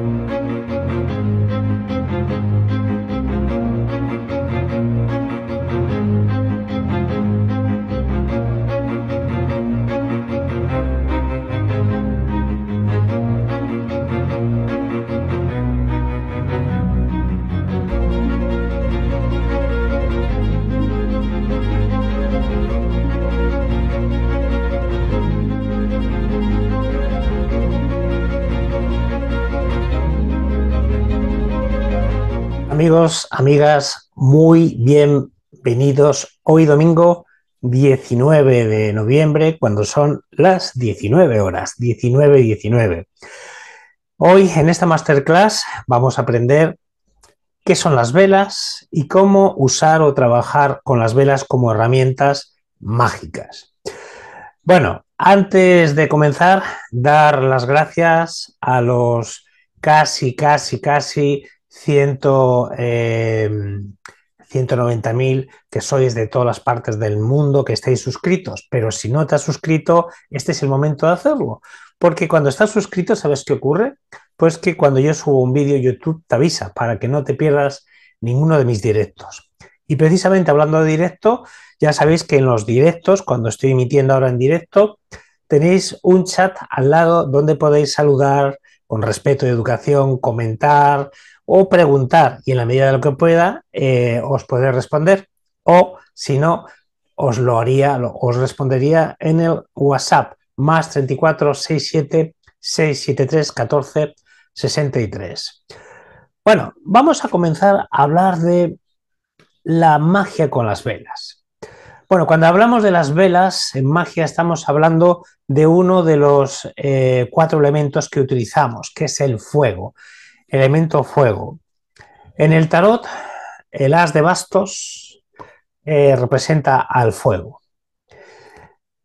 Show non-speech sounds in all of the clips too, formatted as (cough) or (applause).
Música amigos, amigas, muy bienvenidos hoy domingo 19 de noviembre, cuando son las 19 horas, 19 19. Hoy en esta masterclass vamos a aprender qué son las velas y cómo usar o trabajar con las velas como herramientas mágicas. Bueno, antes de comenzar, dar las gracias a los casi, casi, casi 190.000 eh, que sois de todas las partes del mundo que estáis suscritos, pero si no te has suscrito, este es el momento de hacerlo. Porque cuando estás suscrito, ¿sabes qué ocurre? Pues que cuando yo subo un vídeo, YouTube te avisa para que no te pierdas ninguno de mis directos. Y precisamente hablando de directo, ya sabéis que en los directos, cuando estoy emitiendo ahora en directo, tenéis un chat al lado donde podéis saludar con respeto y educación, comentar, o preguntar y en la medida de lo que pueda eh, os podré responder o si no, os lo haría, os respondería en el WhatsApp más 34 67 673 14 63. Bueno, vamos a comenzar a hablar de la magia con las velas. Bueno, cuando hablamos de las velas en magia estamos hablando de uno de los eh, cuatro elementos que utilizamos, que es el fuego. Elemento fuego. En el tarot, el as de bastos eh, representa al fuego.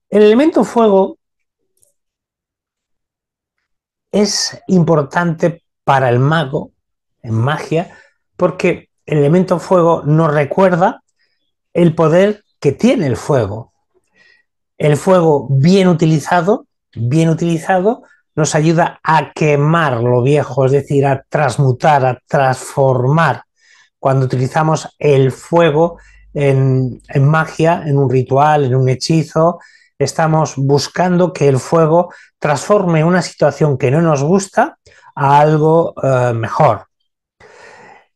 El elemento fuego es importante para el mago en magia porque el elemento fuego nos recuerda el poder que tiene el fuego. El fuego bien utilizado, bien utilizado, nos ayuda a quemar lo viejo, es decir, a transmutar, a transformar, cuando utilizamos el fuego en, magia, en un ritual, en un hechizo, estamos buscando que el fuego transforme una situación que no nos gusta a algo eh, mejor.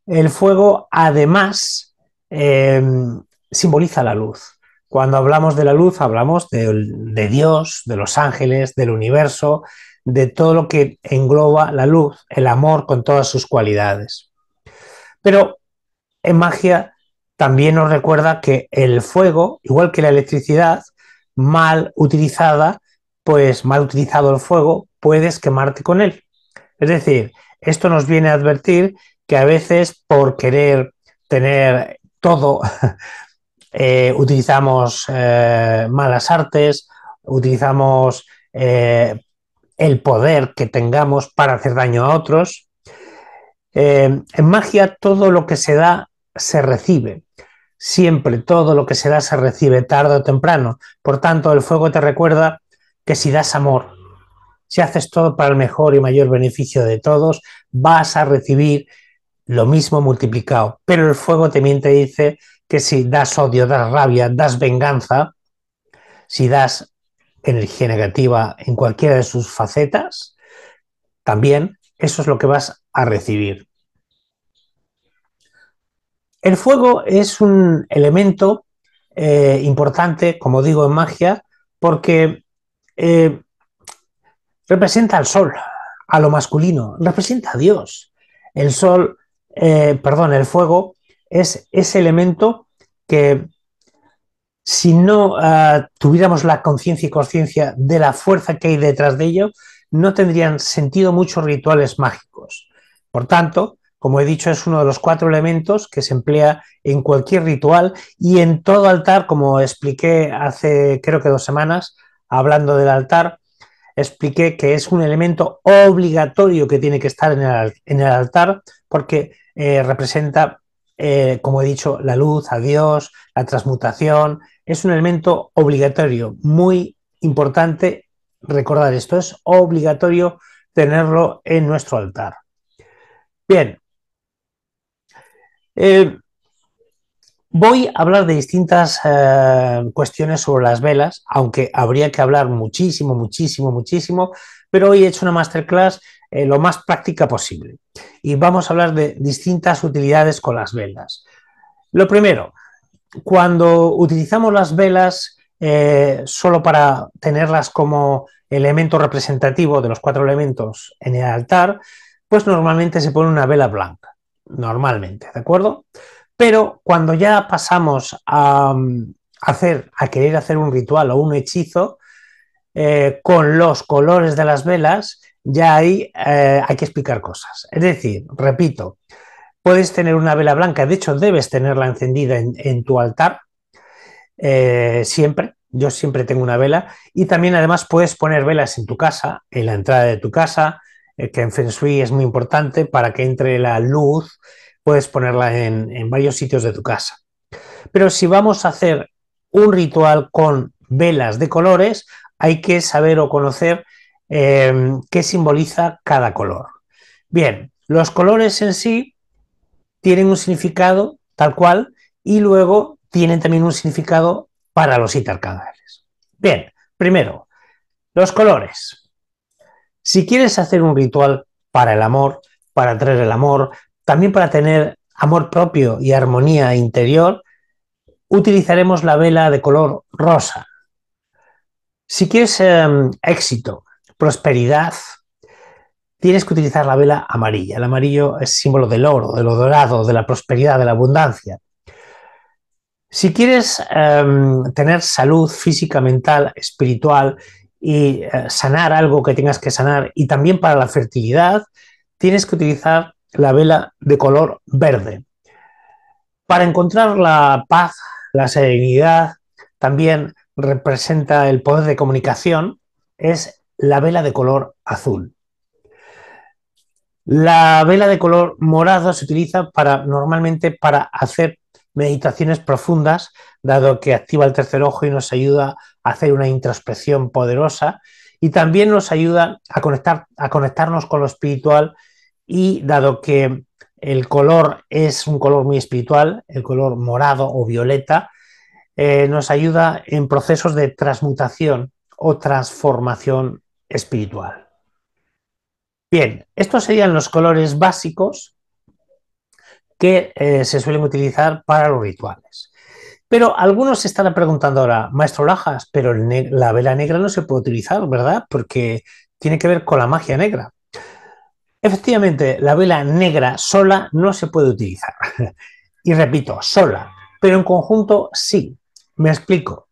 El fuego además em, simboliza la luz. Cuando hablamos de la luz hablamos de Dios, de los ángeles, del universo, de todo lo que engloba la luz, el amor con todas sus cualidades. Pero en magia también nos recuerda que el fuego, igual que la electricidad, mal utilizada, pues mal utilizado el fuego, puedes quemarte con él. Es decir, esto nos viene a advertir que a veces por querer tener todo, (laughs) eh, utilizamos eh, malas artes, utilizamos eh, el poder que tengamos para hacer daño a otros. Eh, en magia todo lo que se da se recibe. Siempre todo lo que se da se recibe tarde o temprano. Por tanto, el fuego te recuerda que si das amor, si haces todo para el mejor y mayor beneficio de todos, vas a recibir lo mismo multiplicado. Pero el fuego también te dice que si das odio, das rabia, das venganza, si das energía negativa en cualquiera de sus facetas, también eso es lo que vas a recibir. El fuego es un elemento eh, importante, como digo, en magia, porque eh, representa al sol, a lo masculino, representa a Dios. El sol, eh, perdón, el fuego es ese elemento que si no ah, tuviéramos la conciencia y conciencia de la fuerza que hay detrás de ello, no tendrían sentido muchos rituales mágicos. Por tanto, como he dicho, es uno de los cuatro elementos que se emplea en cualquier ritual y en todo altar, como expliqué hace creo que dos semanas, hablando del altar, expliqué que es un elemento obligatorio que tiene que estar en el, altar porque eh, representa eh, como he dicho, la luz, adiós, la transmutación, es un elemento obligatorio, muy importante recordar esto, es obligatorio tenerlo en nuestro altar. Bien, eh, voy a hablar de distintas eh, cuestiones sobre las velas, aunque habría que hablar muchísimo, muchísimo, muchísimo, pero hoy he hecho una masterclass eh, lo más práctica posible. Y vamos a hablar de distintas utilidades con las velas. Lo primero, cuando utilizamos las velas eh, solo para tenerlas como elemento representativo de los cuatro elementos en el altar, pues normalmente se pone una vela blanca, normalmente, ¿de acuerdo? Pero cuando ya pasamos a, mm, hacer, a querer hacer un ritual o un hechizo, eh, con los colores de las velas, ya ahí eh, hay que explicar cosas. Es decir, repito, puedes tener una vela blanca, de hecho debes tenerla encendida en, tu altar eh, siempre. Yo siempre tengo una vela y también además puedes poner velas en tu casa, en la entrada de tu casa, eh, que en Feng Shui es muy importante para que entre la luz, puedes ponerla en varios sitios de tu casa. Pero si vamos a hacer un ritual con velas de colores, hay que saber o conocer Em, que qué simboliza cada color. Bien, los colores en sí tienen un significado tal cual y luego tienen también un significado para los itarcadáveres. Bien, primero, los colores. Si quieres hacer un ritual para el amor, para traer el amor, también para tener amor propio y armonía interior, utilizaremos la vela de color rosa. Si quieres em, éxito, prosperidad, tienes que utilizar la vela amarilla. El amarillo es símbolo del oro, de lo dorado, de la prosperidad, de la abundancia. Si quieres em, tener salud física, mental, espiritual y eh, sanar algo que tengas que sanar, y también para la fertilidad, tienes que utilizar la vela de color verde. Para encontrar la paz, la serenidad, también representa el poder de comunicación, es la vela de color azul. La vela de color morado se utiliza para, normalmente para hacer meditaciones profundas, dado que activa el tercer ojo y nos ayuda a hacer una introspección poderosa y también nos ayuda a, conectar, a conectarnos con lo espiritual y dado que el color es un color muy espiritual, el color morado o violeta, eh, nos ayuda en procesos de transmutación o transformación espiritual. Bien, estos serían los colores básicos que eh, se suelen utilizar para los rituales. Pero algunos se estarán preguntando ahora, maestro Lajas, pero la vela negra no se puede utilizar, ¿verdad? Porque tiene que ver con la magia negra. Efectivamente, la vela negra sola no se puede utilizar. (laughs) y repito, sola, pero en conjunto sí. Me explico.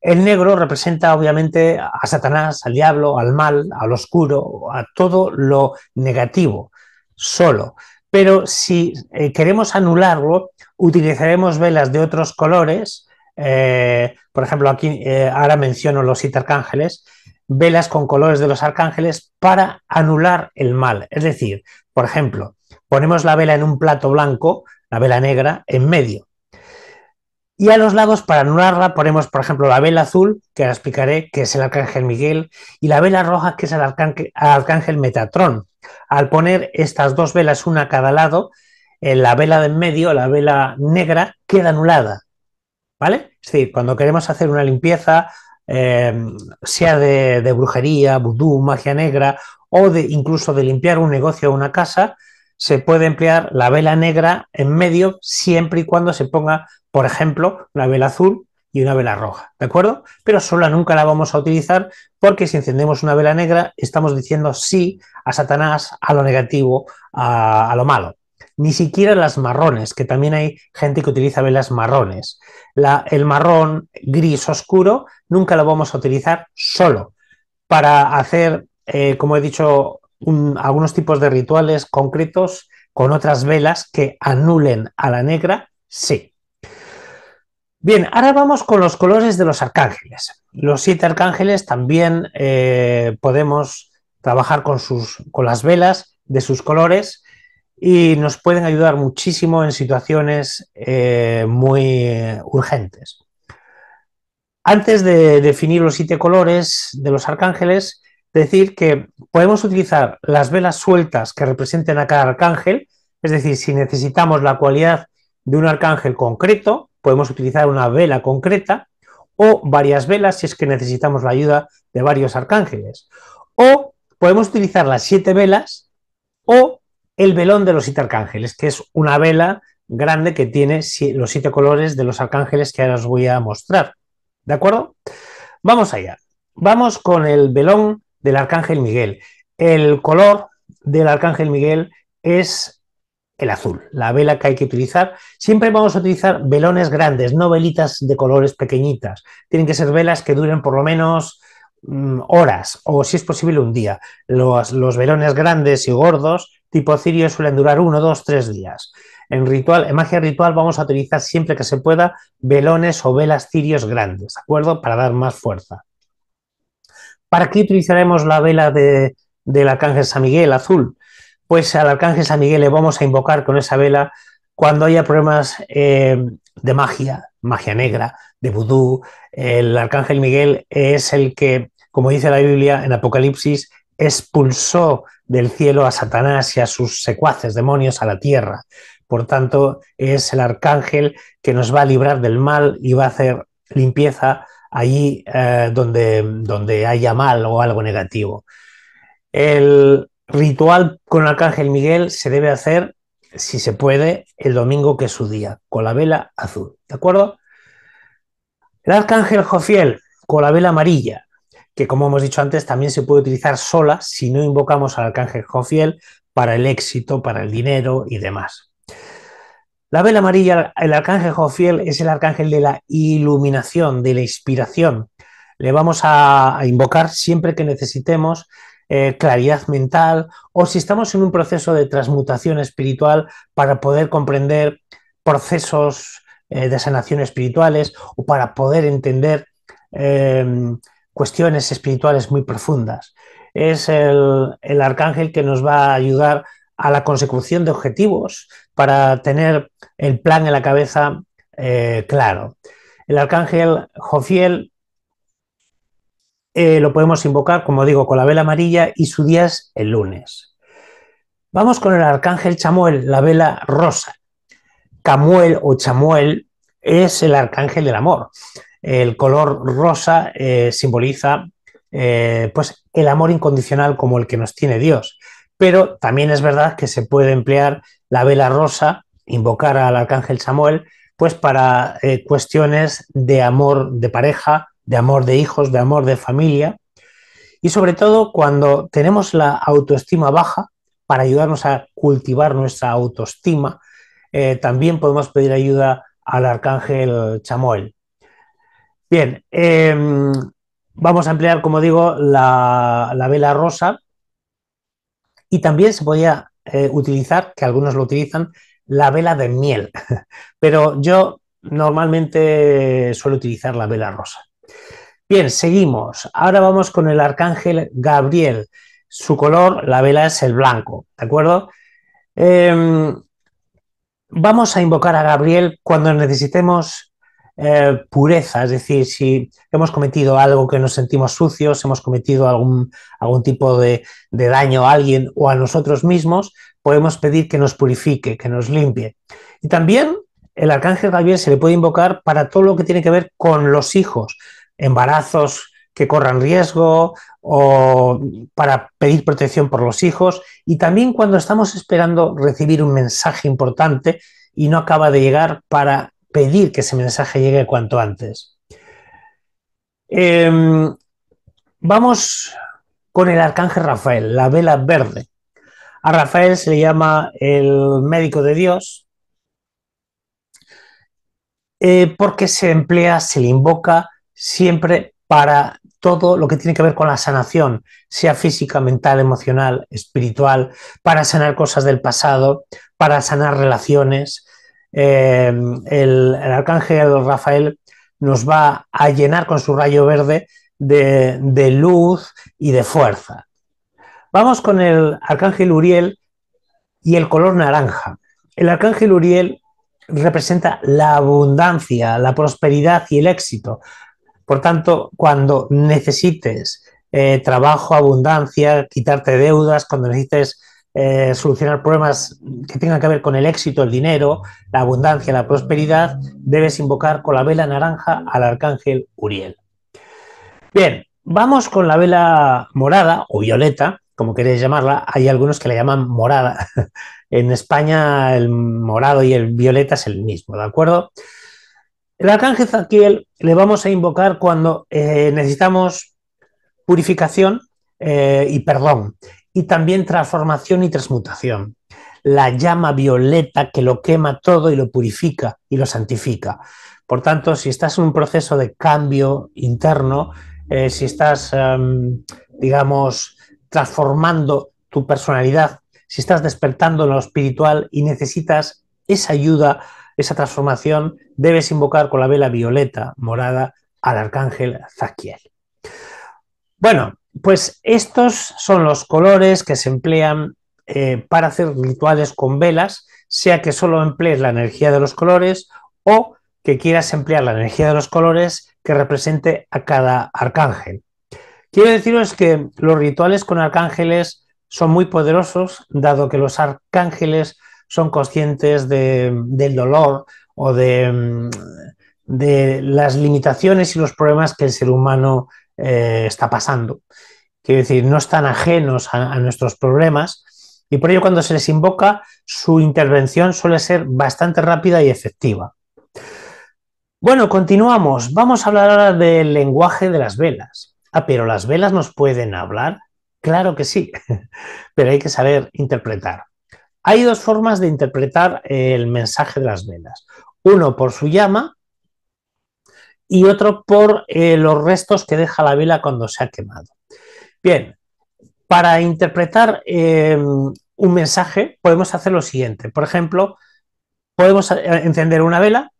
El negro representa obviamente a Satanás, al diablo, al mal, al oscuro, a todo lo negativo, solo. Pero si eh, queremos anularlo, utilizaremos velas de otros colores. Eh, por ejemplo, aquí eh, ahora menciono los siete arcángeles, velas con colores de los arcángeles para anular el mal. Es decir, por ejemplo, ponemos la vela en un plato blanco, la vela negra, en medio. Y a los lados, para anularla, ponemos, por ejemplo, la vela azul, que ahora explicaré, que es el arcángel Miguel, y la vela roja, que es el arcángel, Metatrón. Al poner estas dos velas, una a cada lado, eh, la vela de en medio, la vela negra, queda anulada. ¿Vale? Es decir, cuando queremos hacer una limpieza, eh, sea de, brujería, vudú, magia negra, o incluso de limpiar un negocio o una casa, se puede emplear la vela negra en medio siempre y cuando se ponga por ejemplo, una vela azul y una vela roja, ¿de acuerdo? Pero sola nunca la vamos a utilizar porque si encendemos una vela negra estamos diciendo sí a Satanás, a lo negativo, a, lo malo. Ni siquiera las marrones, que también hay gente que utiliza velas marrones. el marrón gris oscuro nunca lo vamos a utilizar solo para hacer, eh, como he dicho, algunos tipos de rituales concretos con otras velas que anulen a la negra, sí. Bien, ahora vamos con los colores de los arcángeles. Los siete arcángeles también eh, podemos trabajar con, sus, con las velas de sus colores y nos pueden ayudar muchísimo en situaciones eh, muy eh, urgentes. Antes de definir los siete colores de los arcángeles, decir que podemos utilizar las velas sueltas que representen a cada arcángel, es decir, si necesitamos la cualidad de un arcángel concreto, podemos utilizar una vela concreta o varias velas si es que necesitamos la ayuda de varios arcángeles. O podemos utilizar las siete velas o el velón de los siete arcángeles, que es una vela grande que tiene los siete colores de los arcángeles que ahora os voy a mostrar. ¿De acuerdo? Vamos allá. Vamos con el velón del arcángel Miguel. El color del arcángel Miguel es el azul, la vela que hay que utilizar. Siempre vamos a utilizar velones grandes, no velitas de colores pequeñitas. Tienen que ser velas que duren por lo menos mm, horas o si es posible un día. Los, velones grandes y gordos, tipo cirio, suelen durar uno, dos, tres días. En ritual, en magia ritual vamos a utilizar siempre que se pueda velones o velas cirios grandes, ¿de acuerdo? Para dar más fuerza. ¿Para qué utilizaremos la vela de, del Arcángel San Miguel azul? pues al Arcángel San Miguel le vamos a invocar con esa vela cuando haya problemas eh, de magia, magia negra, de vudú. El Arcángel Miguel es el que, como dice la Biblia en Apocalipsis, expulsó del cielo a Satanás y a sus secuaces, demonios, a la tierra. Por tanto, es el arcángel que nos va a librar del mal y va a hacer limpieza allí eh, donde, donde haya mal o algo negativo. El, ritual con Arcángel Miguel se debe hacer, si se puede, el domingo que es su día, con la vela azul, ¿de acuerdo? El Arcángel Jofiel con la vela amarilla, que como hemos dicho antes, también se puede utilizar sola si no invocamos al Arcángel Jofiel para el éxito, para el dinero y demás. La vela amarilla, el Arcángel Jofiel es el Arcángel de la iluminación, de la inspiración. Le vamos a, a invocar siempre que necesitemos eh, claridad mental o si estamos en un proceso de transmutación espiritual para poder comprender procesos eh, de sanación espirituales o para poder entender eh, cuestiones espirituales muy profundas. Es el, arcángel que nos va a ayudar a la consecución de objetivos para tener el plan en la cabeza claro. El arcángel Jofiel eh, lo podemos invocar, como digo, con la vela amarilla y su día es el lunes. Vamos con el arcángel Chamuel, la vela rosa. Camuel o Chamuel es el arcángel del amor. El color rosa eh, simboliza eh, pues el amor incondicional como el que nos tiene Dios. Pero también es verdad que se puede emplear la vela rosa, invocar al arcángel Samuel, pues para cuestiones de amor de pareja, de amor de hijos, de amor de familia, y sobre todo cuando tenemos la autoestima baja, para ayudarnos a cultivar nuestra autoestima, eh, también podemos pedir ayuda al arcángel Chamuel. Bien, em, vamos a emplear, como digo, la, vela rosa y también se podría eh, utilizar, que algunos lo utilizan, la vela de miel, (laughs) pero yo normalmente suelo utilizar la vela rosa. Bien, seguimos. Ahora vamos con el arcángel Gabriel. Su color, la vela es el blanco, ¿de acuerdo? Em, vamos a invocar a Gabriel cuando necesitemos eh, pureza, es decir, si hemos cometido algo que nos sentimos sucios, hemos cometido algún, algún tipo de, de daño a alguien o a nosotros mismos, podemos pedir que nos purifique, que nos limpie. Y también el arcángel Gabriel se le puede invocar para todo lo que tiene que ver con los hijos embarazos que corran riesgo o para pedir protección por los hijos y también cuando estamos esperando recibir un mensaje importante y no acaba de llegar para pedir que ese mensaje llegue cuanto antes. Em, vamos con el arcángel Rafael, la vela verde. A Rafael se le llama el médico de Dios eh, porque se emplea, se le invoca siempre para todo lo que tiene que ver con la sanación, sea física, mental, emocional, espiritual, para sanar cosas del pasado, para sanar relaciones. Eh, el, arcángel Rafael nos va a llenar con su rayo verde de luz y de fuerza. Vamos con el arcángel Uriel y el color naranja. El arcángel Uriel representa la abundancia, la prosperidad y el éxito, por tanto, cuando necesites eh, trabajo, abundancia, quitarte deudas, cuando necesites eh, solucionar problemas que tengan que ver con el éxito, el dinero, la abundancia, la prosperidad, debes invocar con la vela naranja al arcángel Uriel. Bien, vamos con la vela morada o violeta, como queréis llamarla. Hay algunos que la llaman morada. (laughs) en España el morado y el violeta es el mismo, ¿de acuerdo? El arcángel Zadkiel le vamos a invocar cuando eh, necesitamos purificación eh, y perdón, y también transformación y transmutación. La llama violeta que lo quema todo y lo purifica y lo santifica. Por tanto, si estás en un proceso de cambio interno, eh, si estás, em, digamos, transformando tu personalidad, si estás despertando lo espiritual y necesitas esa ayuda esa transformación, debes invocar con la vela violeta morada al arcángel Zaquiel. Bueno, pues estos son los colores que se emplean eh, para hacer rituales con velas, sea que solo emplees la energía de los colores o que quieras emplear la energía de los colores que represente a cada arcángel. Quiero deciros que los rituales con arcángeles son muy poderosos, dado que los arcángeles son conscientes del dolor o de, de, las limitaciones y los problemas que el ser humano eh, está pasando. Quiero decir, no están ajenos a, a nuestros problemas y por ello cuando se les invoca su intervención suele ser bastante rápida y efectiva. Bueno, continuamos. Vamos a hablar ahora del lenguaje de las velas. Ah, pero las velas nos pueden hablar. Claro que sí, (laughs) pero hay que saber interpretar. Hay dos formas de interpretar el mensaje de las velas. Uno por su llama y otro por eh, los restos que deja la vela cuando se ha quemado. Bien, para interpretar em, un mensaje podemos hacer lo siguiente. Por ejemplo, podemos eh, encender una vela,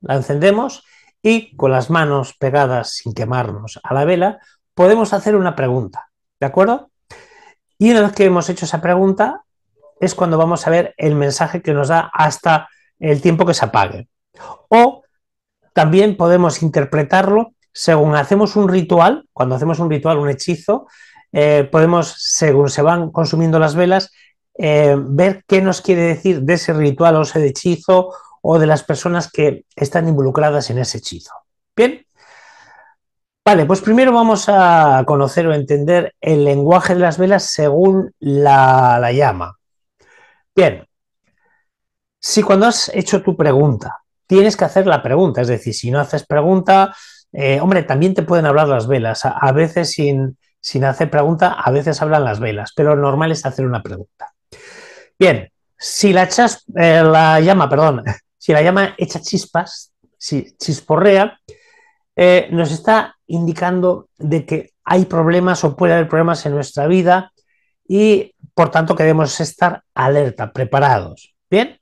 la encendemos y con las manos pegadas sin quemarnos a la vela podemos hacer una pregunta. ¿De acuerdo? Y una vez que hemos hecho esa pregunta, es cuando vamos a ver el mensaje que nos da hasta el tiempo que se apague. O también podemos interpretarlo según hacemos un ritual, cuando hacemos un ritual, un hechizo, eh, podemos, según se van consumiendo las velas, eh, ver qué nos quiere decir de ese ritual o ese hechizo o de las personas que están involucradas en ese hechizo. Bien. Vale, pues primero vamos a conocer o entender el lenguaje de las velas según la llama. Bien, si cuando has hecho tu pregunta, tienes que hacer la pregunta, es decir, si no haces pregunta, eh, hombre, también te pueden hablar las velas, a, veces sin, sin hacer pregunta, a veces hablan las velas, pero lo normal es hacer una pregunta. Bien, si la, echas eh, la llama, perdón, (laughs) si la llama echa chispas, si chisporrea, eh, nos está indicando de que hay problemas o puede haber problemas en nuestra vida y por tanto, queremos estar alerta, preparados. Bien,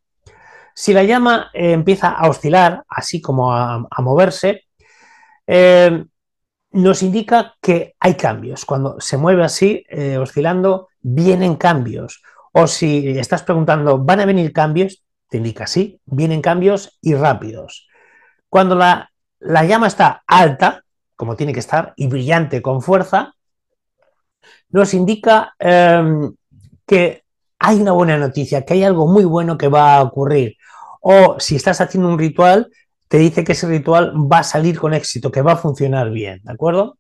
si la llama eh, empieza a oscilar, así como a, moverse, eh, nos indica que hay cambios. Cuando se mueve así, eh, oscilando, vienen cambios. O si estás preguntando, ¿van a venir cambios? Te indica sí, vienen cambios y rápidos. Cuando la, llama está alta, como tiene que estar, y brillante con fuerza, nos indica que hay una buena noticia, que hay algo muy bueno que va a ocurrir. O si estás haciendo un ritual, te dice que ese ritual va a salir con éxito, que va a funcionar bien, ¿de acuerdo?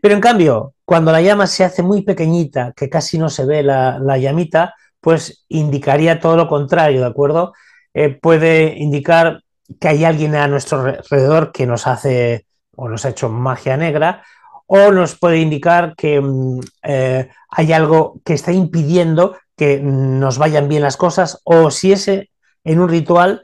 Pero en cambio, cuando la llama se hace muy pequeñita, que casi no se ve la, llamita, pues indicaría todo lo contrario, ¿de acuerdo? Eh, puede indicar que hay alguien a nuestro alrededor que nos hace o nos ha hecho magia negra o nos puede indicar que mm, eh, hay algo que está impidiendo que nos vayan bien las cosas o si ese en un ritual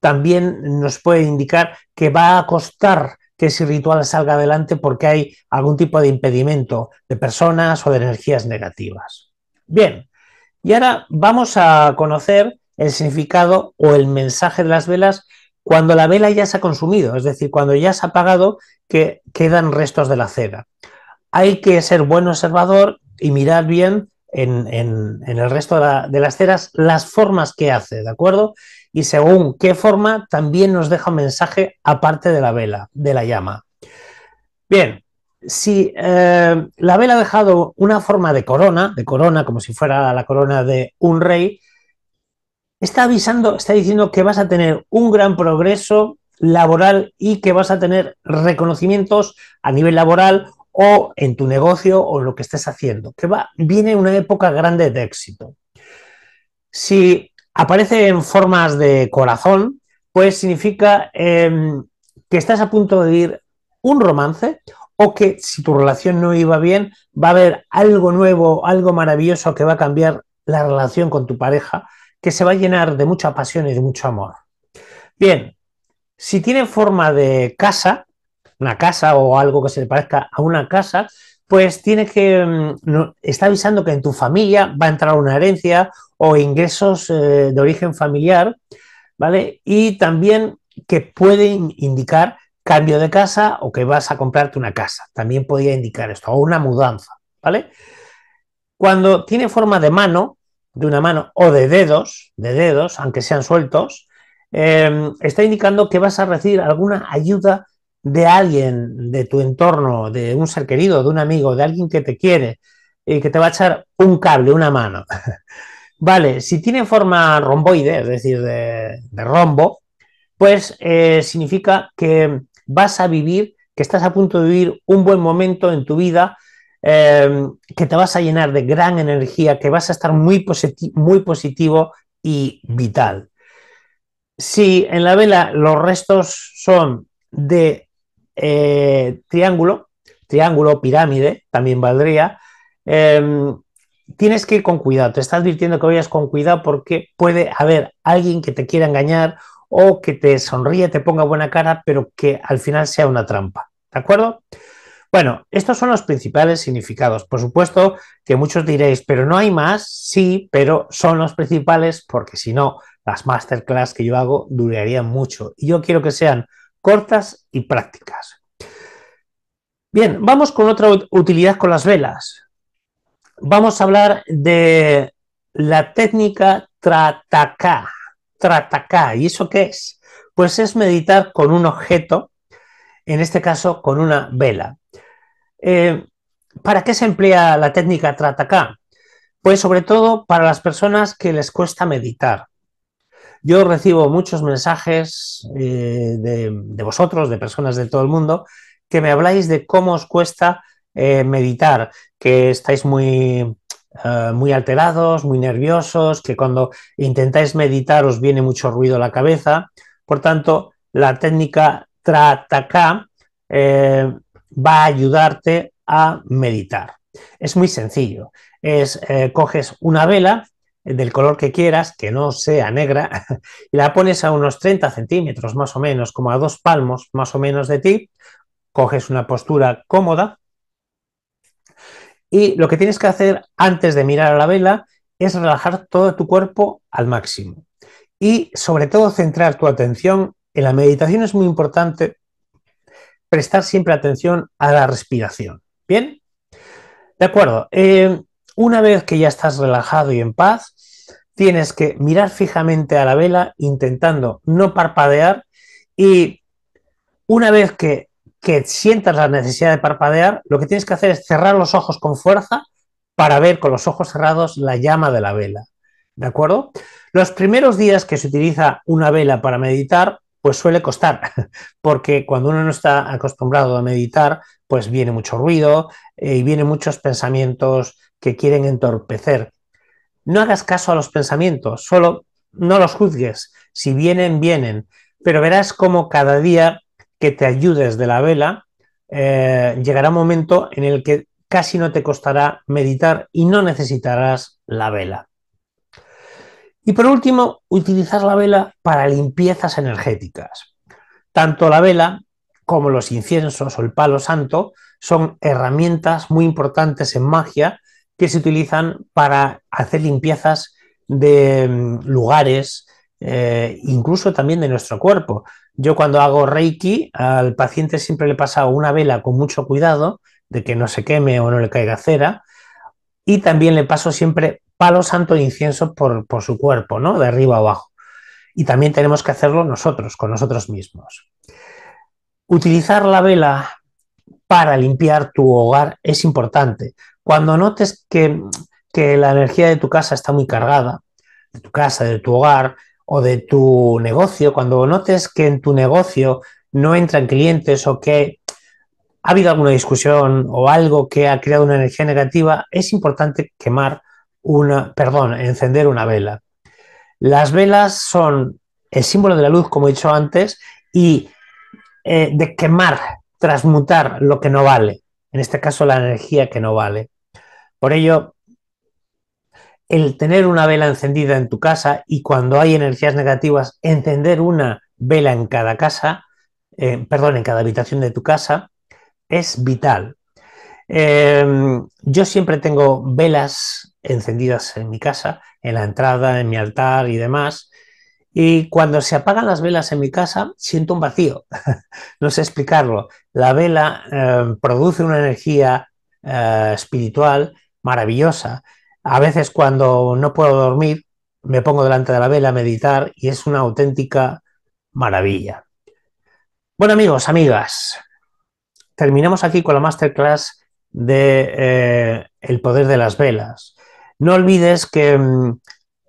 también nos puede indicar que va a costar que ese ritual salga adelante porque hay algún tipo de impedimento de personas o de energías negativas. Bien, y ahora vamos a conocer el significado o el mensaje de las velas cuando la vela ya se ha consumido, es decir, cuando ya se ha apagado, que quedan restos de la cera. Hay que ser buen observador y mirar bien en, el resto de, las ceras las formas que hace, ¿de acuerdo? Y según qué forma, también nos deja un mensaje aparte de la vela, de la llama. Bien, si eh, la vela ha dejado una forma de corona, de corona, como si fuera la corona de un rey, está avisando, está diciendo que vas a tener un gran progreso laboral y que vas a tener reconocimientos a nivel laboral o en tu negocio o en lo que estés haciendo, que va, viene una época grande de éxito. Si aparece en formas de corazón, pues significa em, que estás a punto de ir un romance o que si tu relación no iba bien, va a haber algo nuevo, algo maravilloso que va a cambiar la relación con tu pareja que se va a llenar de mucha pasión y de mucho amor. Bien, si tiene forma de casa, una casa o algo que se le parezca a una casa, pues tiene que, mm, está avisando que en tu familia va a entrar una herencia o ingresos eh, de origen familiar, ¿vale? Y también que puede indicar cambio de casa o que vas a comprarte una casa. También podría indicar esto, o una mudanza, ¿vale? Cuando tiene forma de mano, de una mano o de dedos, de dedos, aunque sean sueltos, em, está indicando que vas a recibir alguna ayuda de alguien de tu entorno, de un ser querido, de un amigo, de alguien que te quiere y que te va a echar un cable, una mano. (laughs) vale, si tiene forma romboide, es decir, de, rombo, pues eh, significa que vas a vivir, que estás a punto de vivir un buen momento en tu vida Em, que te vas a llenar de gran energía, que vas a estar muy, positivo, y vital. Si en la vela los restos son de eh, triángulo, triángulo, pirámide, también valdría, em, tienes que ir con cuidado. Te está advirtiendo que vayas con cuidado porque puede haber alguien que te quiera engañar o que te sonríe, te ponga buena cara, pero que al final sea una trampa. ¿De acuerdo? Bueno, estos son los principales significados. Por supuesto que muchos diréis, pero no hay más, sí, pero son los principales porque si no, las masterclass que yo hago durarían mucho y yo quiero que sean cortas y prácticas. Bien, vamos con otra utilidad con las velas. Vamos a hablar de la técnica Trataka. Trataka, ¿y eso qué es? Pues es meditar con un objeto, en este caso con una vela. Eh, ¿Para qué se emplea la técnica Trataka? Pues sobre todo para las personas que les cuesta meditar. Yo recibo muchos mensajes eh, de, vosotros, de personas de todo el mundo, que me habláis de cómo os cuesta eh, meditar, que estáis muy, muy alterados, muy nerviosos, que cuando intentáis meditar os viene mucho ruido a la cabeza. Por tanto, la técnica Trataka va a ayudarte a meditar. Es muy sencillo. Es, eh, coges una vela eh, del color que quieras, que no sea negra, (laughs) y la pones a unos 30 centímetros más o menos, como a dos palmos más o menos de ti, coges una postura cómoda, y lo que tienes que hacer antes de mirar a la vela es relajar todo tu cuerpo al máximo. Y sobre todo centrar tu atención en la meditación es muy importante prestar siempre atención a la respiración. ¿Bien? De acuerdo. Eh, una vez que ya estás relajado y en paz, tienes que mirar fijamente a la vela intentando no parpadear y una vez que, que sientas la necesidad de parpadear, lo que tienes que hacer es cerrar los ojos con fuerza para ver con los ojos cerrados la llama de la vela. ¿De acuerdo? Los primeros días que se utiliza una vela para meditar, pues suele costar, (laughs) porque cuando uno no está acostumbrado a meditar, pues viene mucho ruido eh, y vienen muchos pensamientos que quieren entorpecer. No hagas caso a los pensamientos, solo no los juzgues. Si vienen, vienen. Pero verás cómo cada día que te ayudes de la vela, eh, llegará un momento en el que casi no te costará meditar y no necesitarás la vela. Y por último, utilizar la vela para limpiezas energéticas. Tanto la vela como los inciensos o el palo santo son herramientas muy importantes en magia que se utilizan para hacer limpiezas de mm, lugares, eh, incluso también de nuestro cuerpo. Yo cuando hago Reiki, al paciente siempre le paso una vela con mucho cuidado de que no se queme o no le caiga cera, y también le paso siempre Palo santo de incienso por, su cuerpo, ¿no? De arriba a abajo. Y también tenemos que hacerlo nosotros, con nosotros mismos. Utilizar la vela para limpiar tu hogar es importante. Cuando notes que, que la energía de tu casa está muy cargada, de tu casa, de tu hogar o de tu negocio, cuando notes que en tu negocio no entran clientes o que ha habido alguna discusión o algo que ha creado una energía negativa, es importante quemar una, perdón, encender una vela. Las velas son el símbolo de la luz, como he dicho antes, y eh, de quemar, transmutar lo que no vale, en este caso la energía que no vale. Por ello, el tener una vela encendida en tu casa y cuando hay energías negativas, encender una vela en cada casa, eh, perdón, en cada habitación de tu casa, es vital. Eh, yo siempre tengo velas encendidas en mi casa, en la entrada, en mi altar y demás. Y cuando se apagan las velas en mi casa, siento un vacío. (laughs) no sé explicarlo. La vela eh, produce una energía eh, espiritual maravillosa. A veces cuando no puedo dormir, me pongo delante de la vela a meditar y es una auténtica maravilla. Bueno amigos, amigas, terminamos aquí con la masterclass de eh, El poder de las velas. No olvides que mm,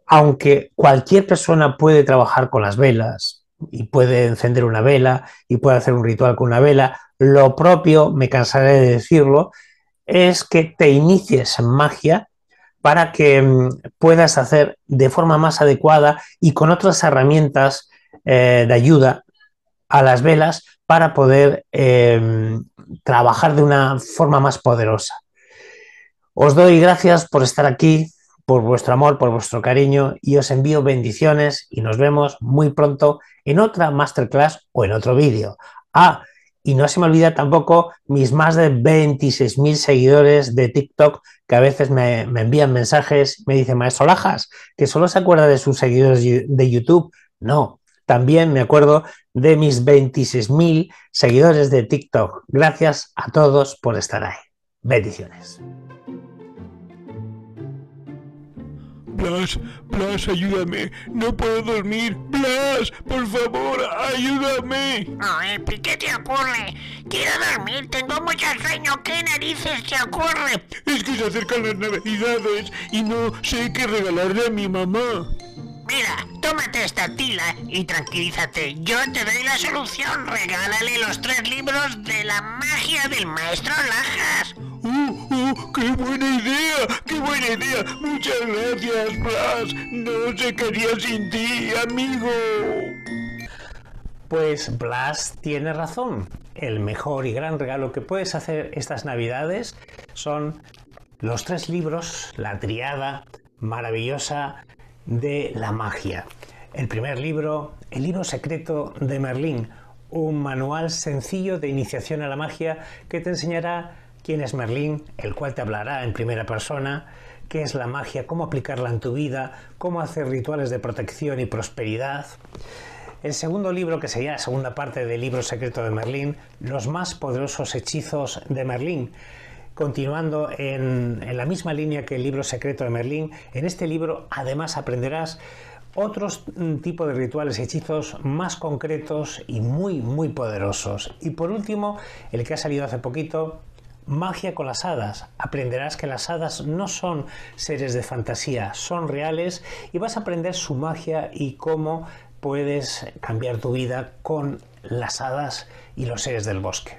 aunque cualquier persona puede trabajar con las velas y puede encender una vela y puede hacer un ritual con una vela, lo propio, me cansaré de decirlo, es que te inicies en magia para que mm, puedas hacer de forma más adecuada y con otras herramientas eh, de ayuda a las velas para poder eh, mm, trabajar de una forma más poderosa. Os doy gracias por estar aquí, por vuestro amor, por vuestro cariño y os envío bendiciones y nos vemos muy pronto en otra masterclass o en otro vídeo. Ah, y no se me olvida tampoco mis más de 26.000 seguidores de TikTok que a veces me, envían mensajes, me dicen, maestro Lajas, que solo se acuerda de sus seguidores de YouTube. No, también me acuerdo de mis 26.000 seguidores de TikTok. Gracias a todos por estar ahí. Bendiciones. Blas, Blas, ayúdame. No puedo dormir. Blas, por favor, ayúdame. Ay, ¿qué te ocurre? Quiero dormir, tengo mucho sueño. ¿Qué narices te ocurre? Es que se acercan las navidades y no sé qué regalarle a mi mamá. Mira, tómate esta tila y tranquilízate. Yo te doy la solución. Regálale los tres libros de la magia del maestro Lajas. ¡Uh, uh! ¡Qué buena idea! ¡Qué buena idea! Muchas gracias, Blas. No se quería sin ti, amigo. Pues Blas tiene razón. El mejor y gran regalo que puedes hacer estas navidades son los tres libros, la triada maravillosa de la magia. El primer libro, El libro secreto de Merlín, un manual sencillo de iniciación a la magia que te enseñará quién es Merlín, el cual te hablará en primera persona, qué es la magia, cómo aplicarla en tu vida, cómo hacer rituales de protección y prosperidad. El segundo libro, que sería la segunda parte del libro secreto de Merlín, Los más poderosos hechizos de Merlín, Continuando en, la misma línea que el libro secreto de Merlín, en este libro además aprenderás otros mm, tipos de rituales y hechizos más concretos y muy, muy poderosos. Y por último, el que ha salido hace poquito, Magia con las hadas. Aprenderás que las hadas no son seres de fantasía, son reales y vas a aprender su magia y cómo puedes cambiar tu vida con las hadas y los seres del bosque.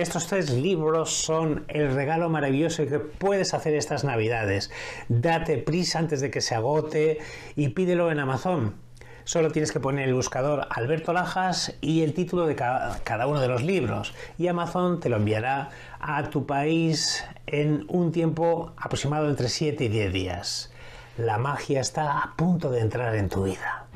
Estos tres libros son el regalo maravilloso que puedes hacer estas navidades. Date prisa antes de que se agote y pídelo en Amazon. Solo tienes que poner el buscador Alberto Lajas y el título de cada uno de los libros y Amazon te lo enviará a tu país en un tiempo aproximado entre 7 y 10 días. La magia está a punto de entrar en tu vida.